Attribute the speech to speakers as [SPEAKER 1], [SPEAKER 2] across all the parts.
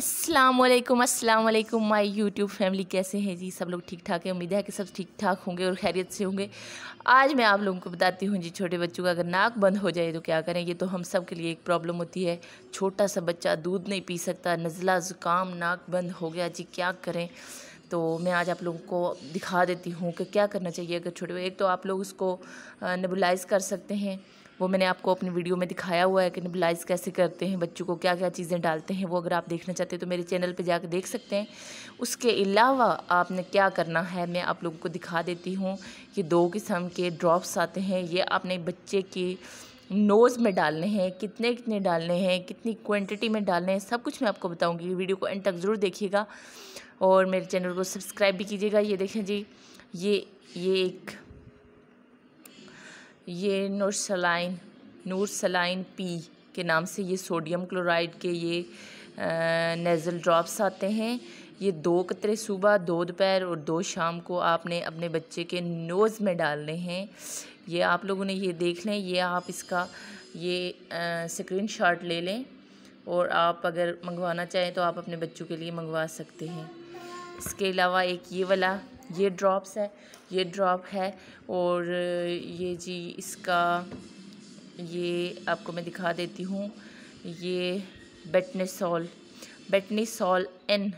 [SPEAKER 1] अस्सलाम वालेकुम अस्सलाम वालेकुम माय यूट्यूब फैमिली कैसे हैं जी सब लोग ठीक ठाक है उम्मीद है कि सब ठीक ठाक होंगे और खैरियत से होंगे आज मैं आप लोगों को बताती हूँ जी छोटे बच्चों का अगर नाक बंद हो जाए तो क्या करें ये तो हम सब के लिए एक प्रॉब्लम होती है छोटा सा बच्चा दूध नहीं पी सकता नज़ला ज़ुकाम नाक बंद हो गया जी क्या करें तो मैं आज आप लोगों को दिखा देती हूँ कि क्या करना चाहिए अगर छोटे एक तो आप लोग उसको नेबुलाइज कर सकते हैं वो मैंने आपको अपनी वीडियो में दिखाया हुआ है कि नेबुलाइज कैसे करते हैं बच्चों को क्या क्या चीज़ें डालते हैं वो अगर आप देखना चाहते हैं तो मेरे चैनल पर जाकर देख सकते हैं उसके अलावा आपने क्या करना है मैं आप लोगों को दिखा देती हूँ कि दो किस्म के ड्रॉप्स आते हैं ये आपने बच्चे की नोज़ में डालने हैं कितने कितने डालने हैं कितनी क्वांटिटी में डालने हैं सब कुछ मैं आपको बताऊंगी वीडियो को एंड तक ज़रूर देखिएगा और मेरे चैनल को सब्सक्राइब भी कीजिएगा ये देखें जी ये ये एक ये नूरसलाइन नूरसलाइन पी के नाम से ये सोडियम क्लोराइड के ये नेज़ल ड्रॉप्स आते हैं ये दो कतरे सुबह दो दोपहर और दो शाम को आपने अपने बच्चे के नोज़ में डालने हैं ये आप लोगों ने ये देख लें ये आप इसका ये स्क्रीन शॉट ले लें और आप अगर मंगवाना चाहें तो आप अपने बच्चों के लिए मंगवा सकते हैं इसके अलावा एक ये वाला ये ड्रॉप्स है ये ड्रॉप है और ये जी इसका ये आपको मैं दिखा देती हूँ ये बेटनेसॉल बेटनेसॉल एन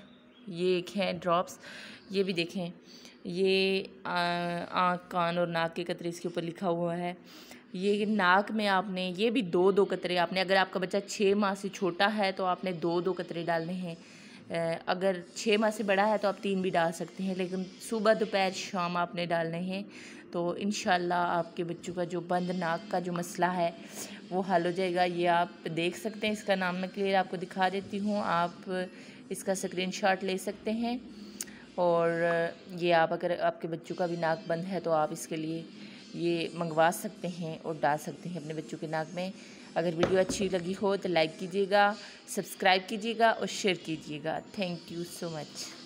[SPEAKER 1] ये एक है ड्रॉप्स ये भी देखें ये आँख कान और नाक के कतरे इसके ऊपर लिखा हुआ है ये नाक में आपने ये भी दो दो कतरे आपने अगर आपका बच्चा छः माह से छोटा है तो आपने दो दो कतरे डालने हैं अगर छः माह से बड़ा है तो आप तीन भी डाल सकते हैं लेकिन सुबह दोपहर शाम आपने डालने हैं तो इन आपके बच्चों का जो बंद नाक का जो मसला है वो हल हो जाएगा ये आप देख सकते हैं इसका नाम मैं क्लियर आपको दिखा देती हूँ आप इसका स्क्रीन ले सकते हैं और ये आप अगर आपके बच्चों का भी नाक बंद है तो आप इसके लिए ये मंगवा सकते हैं और डाल सकते हैं अपने बच्चों के नाक में अगर वीडियो अच्छी लगी हो तो लाइक कीजिएगा सब्सक्राइब कीजिएगा और शेयर कीजिएगा थैंक यू सो मच